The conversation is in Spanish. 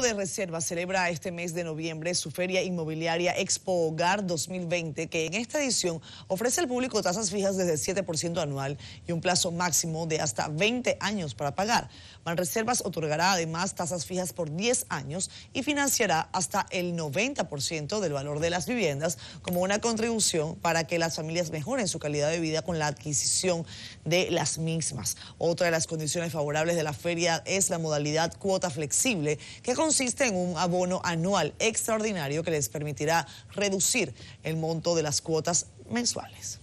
de Reserva celebra este mes de noviembre su feria inmobiliaria Expo Hogar 2020, que en esta edición ofrece al público tasas fijas desde 7% anual y un plazo máximo de hasta 20 años para pagar. Banreservas otorgará además tasas fijas por 10 años y financiará hasta el 90% del valor de las viviendas como una contribución para que las familias mejoren su calidad de vida con la adquisición de las mismas. Otra de las condiciones favorables de la feria es la modalidad cuota flexible que consiste en un abono anual extraordinario que les permitirá reducir el monto de las cuotas mensuales.